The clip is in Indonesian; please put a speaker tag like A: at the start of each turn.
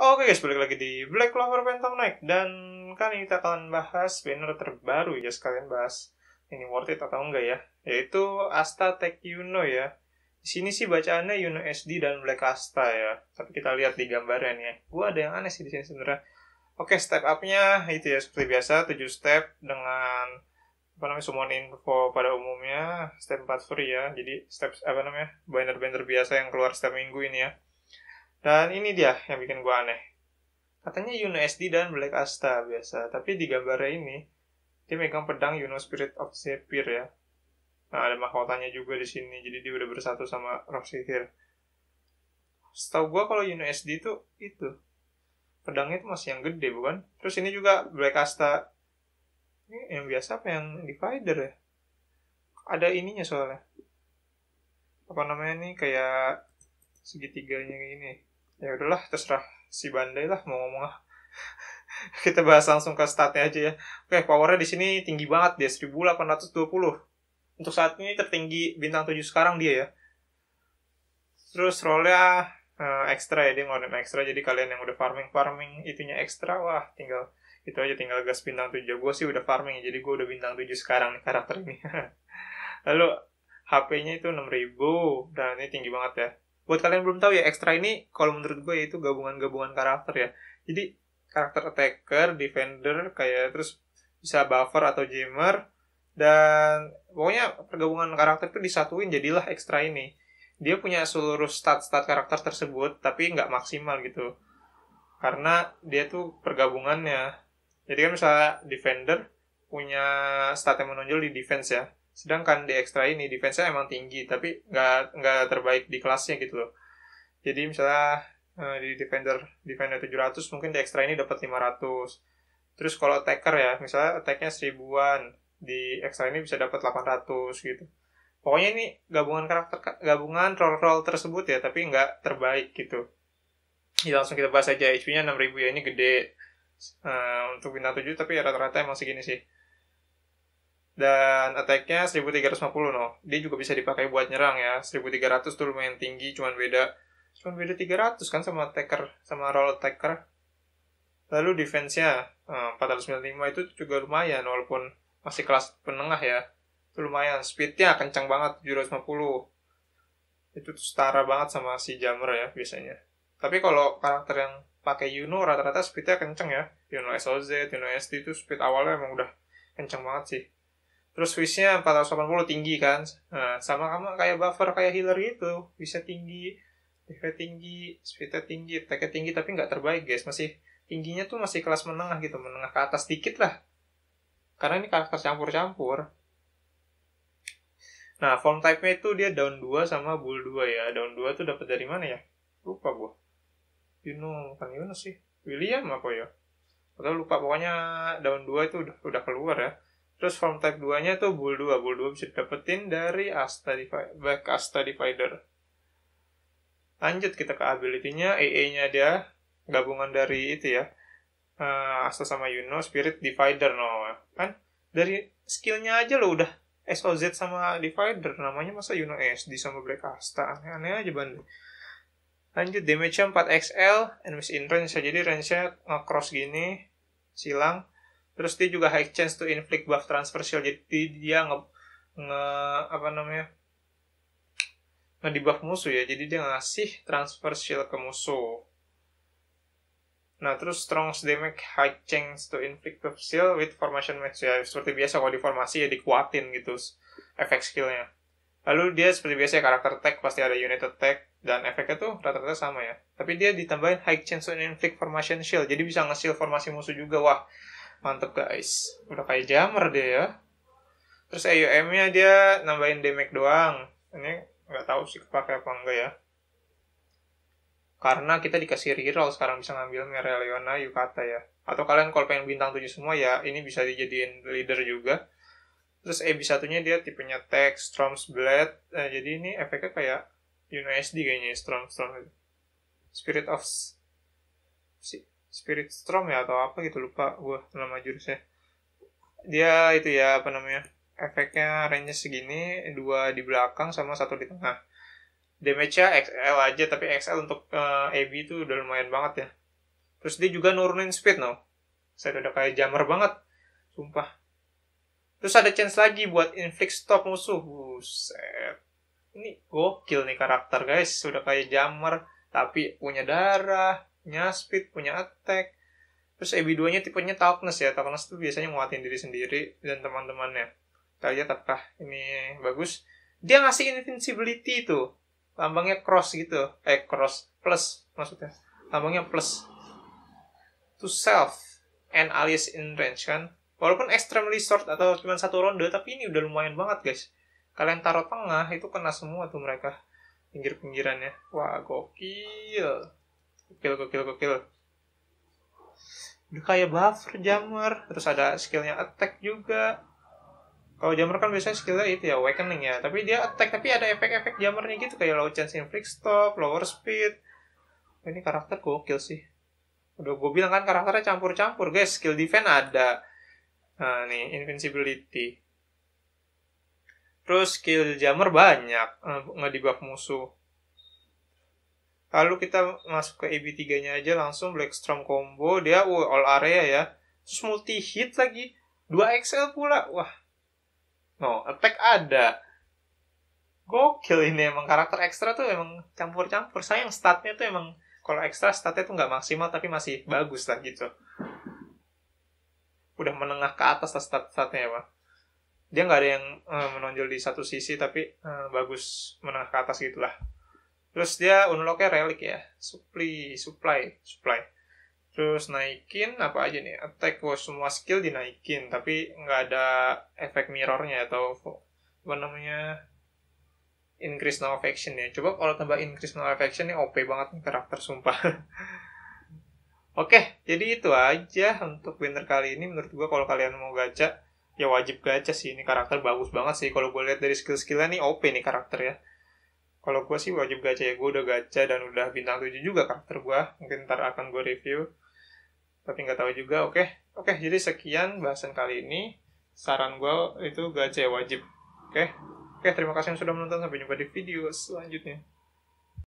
A: Oke guys, balik lagi di Black Clover Phantom Knight dan kali ini kita akan bahas banner terbaru ya sekalian bahas ini worth it atau enggak ya yaitu Asta Tech Yuno ya di sini sih bacaannya Yuno SD dan Black Asta ya tapi kita lihat di gambarnya nih ya gua ada yang aneh sih di sini sebenarnya oke step upnya itu ya seperti biasa 7 step dengan apa namanya summon info pada umumnya step 4 free ya jadi step apa namanya banner-banner biasa yang keluar setiap minggu ini ya dan ini dia yang bikin gue aneh. Katanya Yuno SD dan Black Asta biasa, tapi di gambarnya ini, dia megang pedang Yuno Spirit of Zephyr ya. Nah, ada mahkotanya juga di sini, jadi dia udah bersatu sama Rock sihir. Setau gue kalau Yuno SD itu, itu. Pedangnya itu masih yang gede, bukan? Terus ini juga Black Asta. Ini yang biasa apa yang Divider ya? Ada ininya soalnya. Apa namanya nih, kayak segitiganya kayak gini ya udahlah terserah si Bandai lah mau ngomong lah. kita bahas langsung ke statnya aja ya oke powernya di sini tinggi banget dia 1820 untuk saat ini tertinggi bintang 7 sekarang dia ya terus rollnya uh, eh, ekstra ya dia ngeluarin ekstra jadi kalian yang udah farming farming itunya ekstra wah tinggal itu aja tinggal gas bintang 7 gue sih udah farming jadi gue udah bintang 7 sekarang nih karakter ini lalu HP-nya itu 6000 dan ini tinggi banget ya buat kalian yang belum tahu ya ekstra ini kalau menurut gue yaitu gabungan-gabungan karakter ya jadi karakter attacker defender kayak terus bisa buffer atau jammer dan pokoknya pergabungan karakter itu disatuin jadilah ekstra ini dia punya seluruh stat-stat karakter tersebut tapi nggak maksimal gitu karena dia tuh pergabungannya jadi kan misalnya defender punya stat yang menonjol di defense ya sedangkan di ekstra ini defense-nya emang tinggi tapi nggak nggak terbaik di kelasnya gitu loh jadi misalnya eh, di defender defender 700 mungkin di ekstra ini dapat 500 terus kalau attacker ya misalnya attacknya seribuan di ekstra ini bisa dapat 800 gitu pokoknya ini gabungan karakter gabungan role role tersebut ya tapi nggak terbaik gitu ya langsung kita bahas aja HP-nya 6000 ya ini gede uh, untuk bintang 7 tapi rata-rata emang segini sih dan attack-nya 1350 no. Dia juga bisa dipakai buat nyerang ya. 1300 tuh lumayan tinggi, cuman beda cuman beda 300 kan sama attacker, sama roll attacker. Lalu defense-nya eh, 495 itu juga lumayan walaupun masih kelas penengah ya. Itu lumayan. Speed-nya kencang banget 750. Itu setara banget sama si Jammer ya biasanya. Tapi kalau karakter yang pakai Yuno rata-rata speed-nya kenceng ya. Yuno SOZ, Yuno st itu speed awalnya emang udah kencang banget sih Terus wishnya 480 tinggi kan. Nah, sama kamu kayak buffer kayak healer gitu. Bisa tinggi, defense tinggi, speednya tinggi, attack tinggi tapi nggak terbaik guys. Masih tingginya tuh masih kelas menengah gitu. Menengah ke atas dikit lah. Karena ini karakter campur-campur. Nah, form type-nya itu dia down 2 sama bull 2 ya. Down 2 tuh dapat dari mana ya? Lupa gua. Yuno, kan Yuno sih. William apa ya? Atau lupa pokoknya down 2 itu udah, udah keluar ya Terus form type 2-nya tuh bool 2. Bool 2 bisa dapetin dari asta back asta divider. Lanjut kita ke ability-nya. AA e nya dia gabungan dari itu ya. Uh, asta sama Yuno, Spirit Divider no. Kan dari skillnya aja lo udah SOZ sama Divider. Namanya masa Yuno SD sama Black Asta. Aneh-aneh aja banget Lanjut damage-nya 4XL. And miss in range. Jadi range-nya cross gini. Silang terus dia juga high chance to inflict buff transfer shield jadi dia nge, nge apa namanya ngedebuff musuh ya jadi dia ngasih transfer shield ke musuh nah terus strong damage high chance to inflict buff shield with formation match ya seperti biasa kalau di formasi ya dikuatin gitu efek skillnya lalu dia seperti biasa ya, karakter tag pasti ada unit attack dan efeknya tuh rata-rata sama ya tapi dia ditambahin high chance to inflict formation shield jadi bisa nge-shield formasi musuh juga wah Mantep guys. Udah kayak jammer dia ya. Terus AUM-nya dia nambahin damage doang. Ini nggak tahu sih kepake apa enggak ya. Karena kita dikasih reroll sekarang bisa ngambil Mereliona Yukata ya. Atau kalian kalau pengen bintang 7 semua ya ini bisa dijadiin leader juga. Terus bisa satunya dia tipenya tag Storm's Blade. Nah, jadi ini efeknya kayak Yuno SD kayaknya, Storm, Storm Spirit of... Si, Spirit Storm ya atau apa gitu lupa gue nama jurusnya dia itu ya apa namanya efeknya range segini dua di belakang sama satu di tengah damage-nya XL aja tapi XL untuk uh, eh, AB itu udah lumayan banget ya terus dia juga nurunin speed no saya udah kayak jammer banget sumpah terus ada chance lagi buat inflict stop musuh buset ini gokil nih karakter guys sudah kayak jammer tapi punya darah punya speed, punya attack. Terus EB2-nya tipenya toughness ya. Toughness itu biasanya nguatin diri sendiri dan teman-temannya. Kita lihat apakah ini bagus. Dia ngasih invincibility itu. Lambangnya cross gitu. Eh, cross. Plus maksudnya. Lambangnya plus. To self and alias in range kan. Walaupun extremely short atau cuma satu ronde, tapi ini udah lumayan banget guys. Kalian taruh tengah, itu kena semua tuh mereka. Pinggir-pinggirannya. Wah, gokil. Gokil, gokil, gokil. Udah kayak buffer jammer. Terus ada skillnya attack juga. Kalau jammer kan biasanya skillnya itu ya awakening ya. Tapi dia attack, tapi ada efek-efek jammernya gitu. Kayak low chance inflict stop, lower speed. Ini karakter gokil sih. Udah gue bilang kan karakternya campur-campur guys. Skill defense ada. Nah nih, invincibility. Terus skill jammer banyak. Eh, Nggak di buff musuh Lalu kita masuk ke EB3-nya aja langsung Black Blackstrom combo. Dia uh, all area ya. Terus multi hit lagi. 2XL pula. Wah. No, attack ada. Gokil ini emang karakter ekstra tuh emang campur-campur. Sayang statnya tuh emang kalau ekstra statnya tuh nggak maksimal tapi masih bagus lah gitu. Udah menengah ke atas lah stat-statnya ya, Dia nggak ada yang uh, menonjol di satu sisi tapi uh, bagus menengah ke atas gitulah terus dia unlocknya relic ya supply supply supply terus naikin apa aja nih attack wow, semua skill dinaikin tapi nggak ada efek mirrornya atau apa namanya increase no affection ya coba kalau tambah increase no affection ini OP banget nih karakter sumpah Oke, jadi itu aja untuk winter kali ini. Menurut gua kalau kalian mau gacha, ya wajib gacha sih. Ini karakter bagus banget sih. Kalau gue lihat dari skill-skillnya nih OP nih karakter ya kalau gue sih wajib gacha ya gue udah gacha dan udah bintang 7 juga karakter gue mungkin ntar akan gue review tapi nggak tahu juga oke okay. oke okay, jadi sekian bahasan kali ini saran gue itu gacha ya, wajib oke okay? oke okay, terima kasih yang sudah menonton sampai jumpa di video selanjutnya